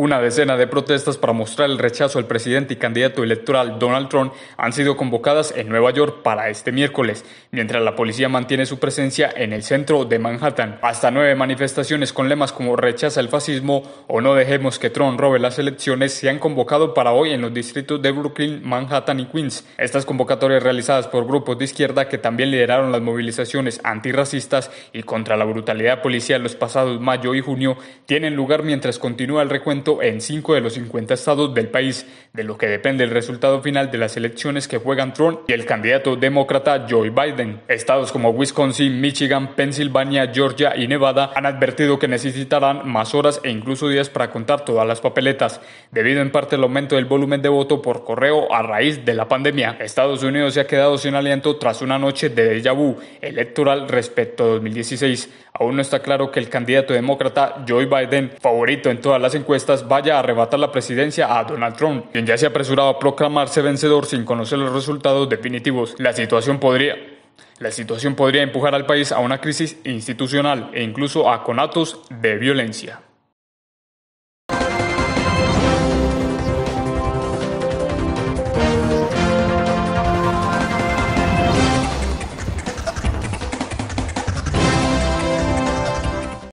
Una decena de protestas para mostrar el rechazo al presidente y candidato electoral Donald Trump han sido convocadas en Nueva York para este miércoles, mientras la policía mantiene su presencia en el centro de Manhattan. Hasta nueve manifestaciones con lemas como rechaza el fascismo o no dejemos que Trump robe las elecciones se han convocado para hoy en los distritos de Brooklyn, Manhattan y Queens. Estas convocatorias realizadas por grupos de izquierda que también lideraron las movilizaciones antirracistas y contra la brutalidad policial los pasados mayo y junio tienen lugar mientras continúa el recuento en cinco de los 50 estados del país, de lo que depende el resultado final de las elecciones que juegan Trump y el candidato demócrata Joe Biden. Estados como Wisconsin, Michigan, Pensilvania, Georgia y Nevada han advertido que necesitarán más horas e incluso días para contar todas las papeletas, debido en parte al aumento del volumen de voto por correo a raíz de la pandemia. Estados Unidos se ha quedado sin aliento tras una noche de déjà vu electoral respecto a 2016. Aún no está claro que el candidato demócrata Joe Biden, favorito en todas las encuestas, vaya a arrebatar la presidencia a Donald Trump, quien ya se ha apresurado a proclamarse vencedor sin conocer los resultados definitivos. La situación podría la situación podría empujar al país a una crisis institucional e incluso a conatos de violencia.